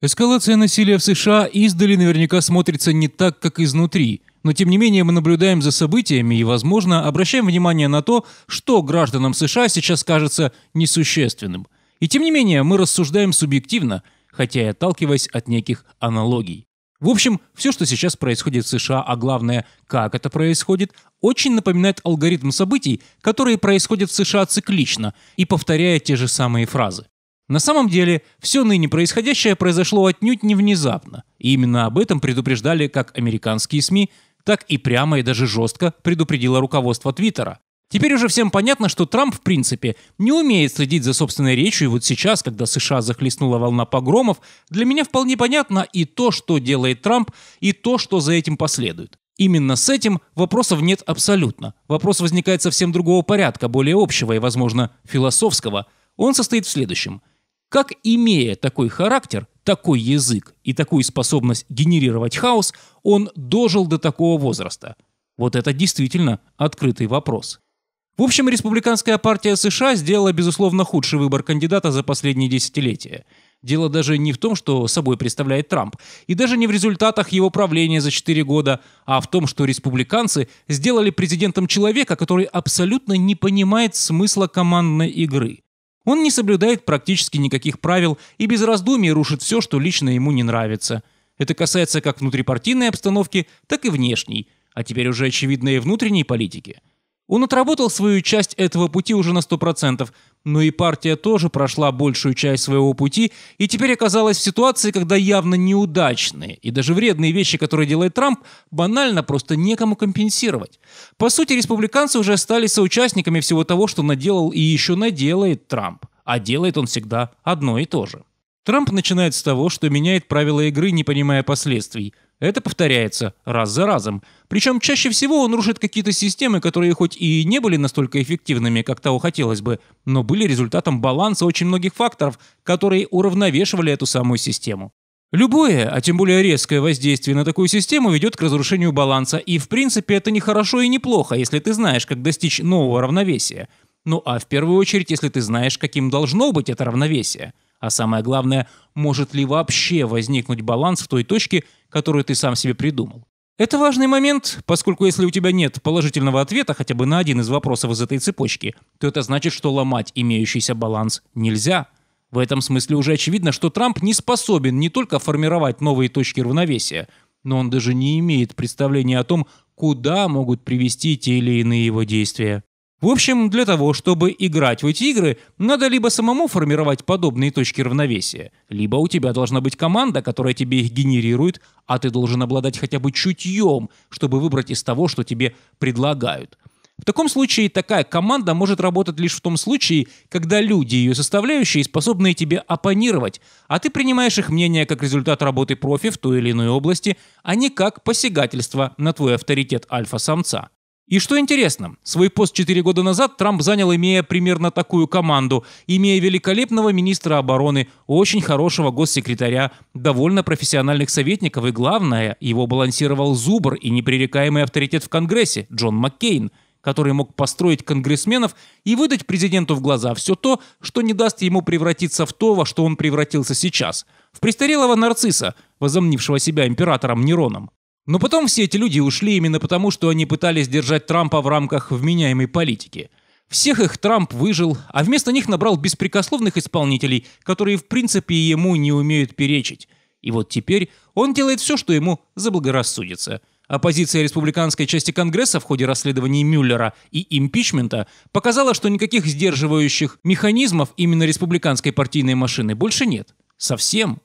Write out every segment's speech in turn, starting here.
Эскалация насилия в США издали наверняка смотрится не так, как изнутри, но тем не менее мы наблюдаем за событиями и, возможно, обращаем внимание на то, что гражданам США сейчас кажется несущественным. И тем не менее мы рассуждаем субъективно, хотя и отталкиваясь от неких аналогий. В общем, все, что сейчас происходит в США, а главное, как это происходит, очень напоминает алгоритм событий, которые происходят в США циклично и повторяя те же самые фразы. На самом деле, все ныне происходящее произошло отнюдь не внезапно. И именно об этом предупреждали как американские СМИ, так и прямо и даже жестко предупредило руководство Твиттера. Теперь уже всем понятно, что Трамп, в принципе, не умеет следить за собственной речью, и вот сейчас, когда США захлестнула волна погромов, для меня вполне понятно и то, что делает Трамп, и то, что за этим последует. Именно с этим вопросов нет абсолютно. Вопрос возникает совсем другого порядка, более общего и, возможно, философского. Он состоит в следующем. Как, имея такой характер, такой язык и такую способность генерировать хаос, он дожил до такого возраста? Вот это действительно открытый вопрос. В общем, Республиканская партия США сделала, безусловно, худший выбор кандидата за последние десятилетия. Дело даже не в том, что собой представляет Трамп, и даже не в результатах его правления за 4 года, а в том, что республиканцы сделали президентом человека, который абсолютно не понимает смысла командной игры. Он не соблюдает практически никаких правил и без раздумий рушит все, что лично ему не нравится. Это касается как внутрипартийной обстановки, так и внешней, а теперь уже очевидно и внутренней политики. Он отработал свою часть этого пути уже на 100%, но ну и партия тоже прошла большую часть своего пути и теперь оказалась в ситуации, когда явно неудачные и даже вредные вещи, которые делает Трамп, банально просто некому компенсировать. По сути, республиканцы уже стали соучастниками всего того, что наделал и еще наделает Трамп, а делает он всегда одно и то же. Трамп начинает с того, что меняет правила игры, не понимая последствий. Это повторяется раз за разом. Причем чаще всего он рушит какие-то системы, которые хоть и не были настолько эффективными, как того хотелось бы, но были результатом баланса очень многих факторов, которые уравновешивали эту самую систему. Любое, а тем более резкое воздействие на такую систему ведет к разрушению баланса, и в принципе это не хорошо и не плохо, если ты знаешь, как достичь нового равновесия. Ну а в первую очередь, если ты знаешь, каким должно быть это равновесие – а самое главное, может ли вообще возникнуть баланс в той точке, которую ты сам себе придумал? Это важный момент, поскольку если у тебя нет положительного ответа хотя бы на один из вопросов из этой цепочки, то это значит, что ломать имеющийся баланс нельзя. В этом смысле уже очевидно, что Трамп не способен не только формировать новые точки равновесия, но он даже не имеет представления о том, куда могут привести те или иные его действия. В общем, для того, чтобы играть в эти игры, надо либо самому формировать подобные точки равновесия, либо у тебя должна быть команда, которая тебе их генерирует, а ты должен обладать хотя бы чутьем, чтобы выбрать из того, что тебе предлагают. В таком случае такая команда может работать лишь в том случае, когда люди, ее составляющие, способны тебе оппонировать, а ты принимаешь их мнение как результат работы профи в той или иной области, а не как посягательство на твой авторитет альфа-самца. И что интересно, свой пост 4 года назад Трамп занял, имея примерно такую команду, имея великолепного министра обороны, очень хорошего госсекретаря, довольно профессиональных советников и, главное, его балансировал зубр и непререкаемый авторитет в Конгрессе Джон Маккейн, который мог построить конгрессменов и выдать президенту в глаза все то, что не даст ему превратиться в то, во что он превратился сейчас, в престарелого нарцисса, возомнившего себя императором Нероном. Но потом все эти люди ушли именно потому, что они пытались держать Трампа в рамках вменяемой политики. Всех их Трамп выжил, а вместо них набрал беспрекословных исполнителей, которые в принципе ему не умеют перечить. И вот теперь он делает все, что ему заблагорассудится. Оппозиция республиканской части Конгресса в ходе расследований Мюллера и импичмента показала, что никаких сдерживающих механизмов именно республиканской партийной машины больше нет. Совсем.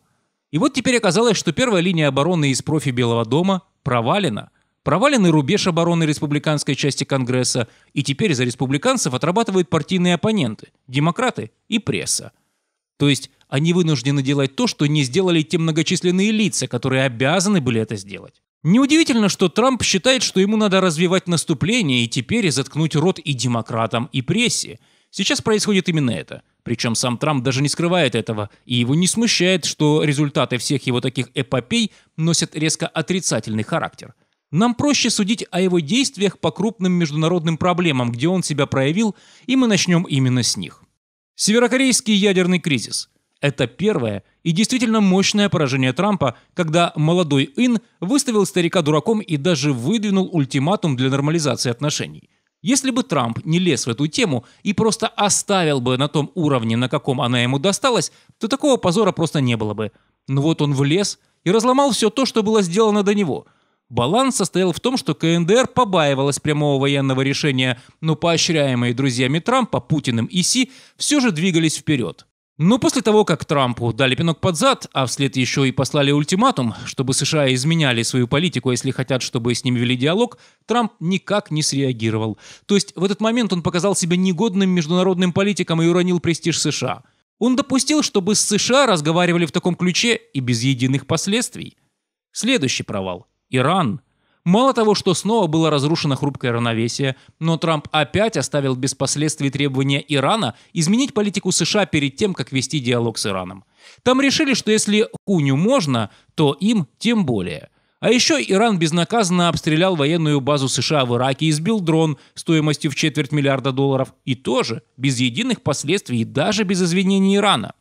И вот теперь оказалось, что первая линия обороны из профи Белого дома провалено. Проваленный рубеж обороны республиканской части Конгресса, и теперь за республиканцев отрабатывают партийные оппоненты, демократы и пресса. То есть они вынуждены делать то, что не сделали те многочисленные лица, которые обязаны были это сделать. Неудивительно, что Трамп считает, что ему надо развивать наступление и теперь заткнуть рот и демократам, и прессе – Сейчас происходит именно это. Причем сам Трамп даже не скрывает этого, и его не смущает, что результаты всех его таких эпопей носят резко отрицательный характер. Нам проще судить о его действиях по крупным международным проблемам, где он себя проявил, и мы начнем именно с них. Северокорейский ядерный кризис. Это первое и действительно мощное поражение Трампа, когда молодой Ин выставил старика дураком и даже выдвинул ультиматум для нормализации отношений. Если бы Трамп не лез в эту тему и просто оставил бы на том уровне, на каком она ему досталась, то такого позора просто не было бы. Но ну вот он влез и разломал все то, что было сделано до него. Баланс состоял в том, что КНДР побаивалась прямого военного решения, но поощряемые друзьями Трампа, Путиным и Си, все же двигались вперед. Но после того, как Трампу дали пинок под зад, а вслед еще и послали ультиматум, чтобы США изменяли свою политику, а если хотят, чтобы с ним вели диалог, Трамп никак не среагировал. То есть в этот момент он показал себя негодным международным политиком и уронил престиж США. Он допустил, чтобы с США разговаривали в таком ключе и без единых последствий. Следующий провал. Иран – Мало того, что снова было разрушено хрупкое равновесие, но Трамп опять оставил без последствий требования Ирана изменить политику США перед тем, как вести диалог с Ираном. Там решили, что если хуню можно, то им тем более. А еще Иран безнаказанно обстрелял военную базу США в Ираке и сбил дрон стоимостью в четверть миллиарда долларов. И тоже без единых последствий и даже без извинений Ирана.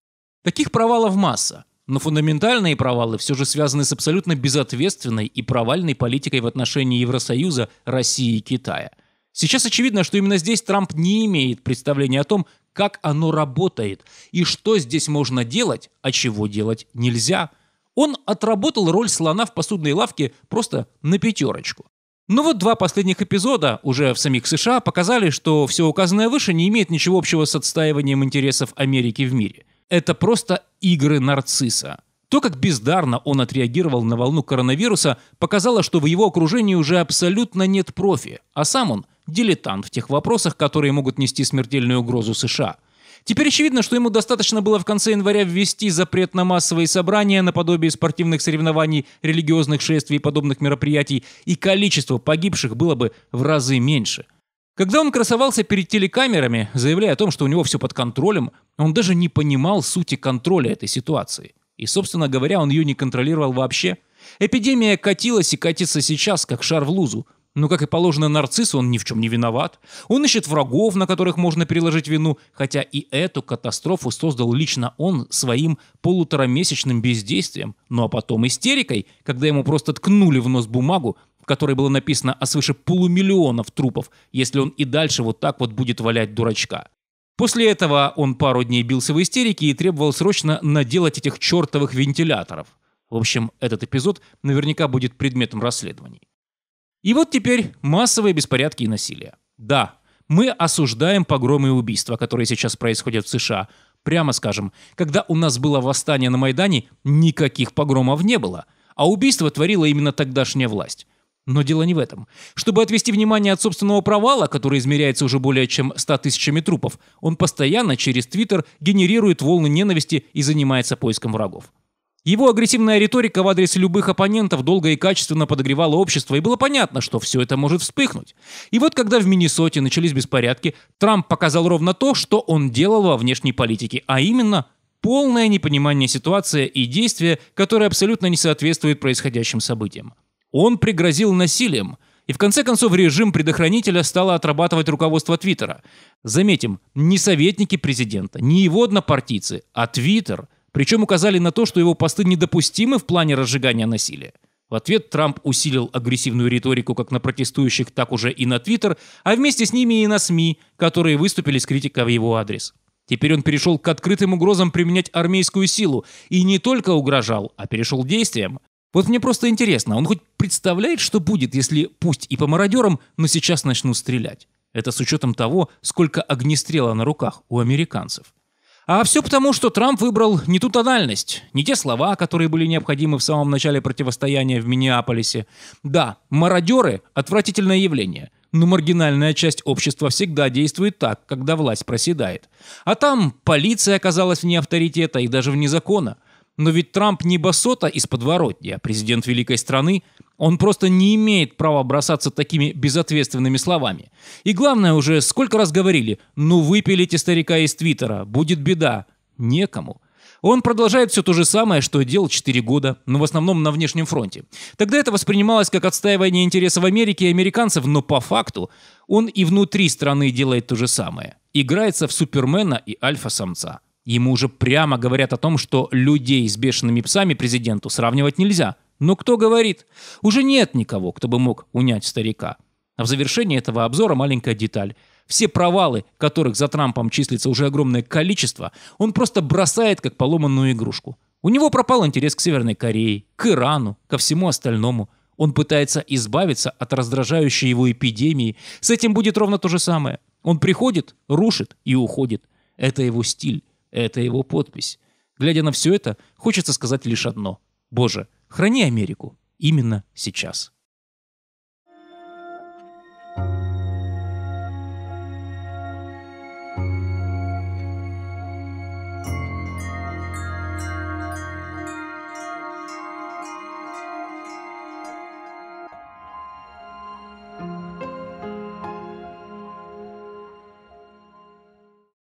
Таких провалов масса. Но фундаментальные провалы все же связаны с абсолютно безответственной и провальной политикой в отношении Евросоюза, России и Китая. Сейчас очевидно, что именно здесь Трамп не имеет представления о том, как оно работает и что здесь можно делать, а чего делать нельзя. Он отработал роль слона в посудной лавке просто на пятерочку. Но ну вот два последних эпизода уже в самих США показали, что все указанное выше не имеет ничего общего с отстаиванием интересов Америки в мире – это просто игры нарцисса. То, как бездарно он отреагировал на волну коронавируса, показало, что в его окружении уже абсолютно нет профи, а сам он – дилетант в тех вопросах, которые могут нести смертельную угрозу США. Теперь очевидно, что ему достаточно было в конце января ввести запрет на массовые собрания наподобие спортивных соревнований, религиозных шествий и подобных мероприятий, и количество погибших было бы в разы меньше. Когда он красовался перед телекамерами, заявляя о том, что у него все под контролем, он даже не понимал сути контроля этой ситуации. И, собственно говоря, он ее не контролировал вообще. Эпидемия катилась и катится сейчас, как шар в лузу. Но, как и положено нарциссу, он ни в чем не виноват. Он ищет врагов, на которых можно переложить вину, хотя и эту катастрофу создал лично он своим полуторамесячным бездействием, ну а потом истерикой, когда ему просто ткнули в нос бумагу, в которой было написано о а свыше полумиллионов трупов, если он и дальше вот так вот будет валять дурачка. После этого он пару дней бился в истерике и требовал срочно наделать этих чертовых вентиляторов. В общем, этот эпизод наверняка будет предметом расследований. И вот теперь массовые беспорядки и насилие. Да, мы осуждаем погромы и убийства, которые сейчас происходят в США. Прямо скажем, когда у нас было восстание на Майдане, никаких погромов не было. А убийство творила именно тогдашняя власть. Но дело не в этом. Чтобы отвести внимание от собственного провала, который измеряется уже более чем 100 тысячами трупов, он постоянно через Твиттер генерирует волны ненависти и занимается поиском врагов. Его агрессивная риторика в адрес любых оппонентов долго и качественно подогревала общество, и было понятно, что все это может вспыхнуть. И вот когда в Миннесоте начались беспорядки, Трамп показал ровно то, что он делал во внешней политике, а именно полное непонимание ситуации и действия, которые абсолютно не соответствуют происходящим событиям. Он пригрозил насилием. И в конце концов режим предохранителя стало отрабатывать руководство Твиттера. Заметим, не советники президента, не его однопартийцы, а Твиттер. Причем указали на то, что его посты недопустимы в плане разжигания насилия. В ответ Трамп усилил агрессивную риторику как на протестующих, так уже и на Твиттер, а вместе с ними и на СМИ, которые выступили с критикой в его адрес. Теперь он перешел к открытым угрозам применять армейскую силу и не только угрожал, а перешел действиям. Вот мне просто интересно, он хоть представляет, что будет, если пусть и по мародерам, но сейчас начнут стрелять? Это с учетом того, сколько огнестрела на руках у американцев. А все потому, что Трамп выбрал не ту тональность, не те слова, которые были необходимы в самом начале противостояния в Миннеаполисе. Да, мародеры – отвратительное явление, но маргинальная часть общества всегда действует так, когда власть проседает. А там полиция оказалась вне авторитета и даже вне закона – но ведь Трамп не басота из подворотни, а президент великой страны. Он просто не имеет права бросаться такими безответственными словами. И главное уже, сколько раз говорили, ну выпилите старика из Твиттера, будет беда. Некому. Он продолжает все то же самое, что делал 4 года, но в основном на внешнем фронте. Тогда это воспринималось как отстаивание интересов Америки и американцев, но по факту он и внутри страны делает то же самое. Играется в Супермена и Альфа-самца. Ему уже прямо говорят о том, что людей с бешеными псами президенту сравнивать нельзя. Но ну, кто говорит? Уже нет никого, кто бы мог унять старика. А в завершении этого обзора маленькая деталь. Все провалы, которых за Трампом числится уже огромное количество, он просто бросает как поломанную игрушку. У него пропал интерес к Северной Корее, к Ирану, ко всему остальному. Он пытается избавиться от раздражающей его эпидемии. С этим будет ровно то же самое. Он приходит, рушит и уходит. Это его стиль. Это его подпись. Глядя на все это, хочется сказать лишь одно. Боже, храни Америку именно сейчас.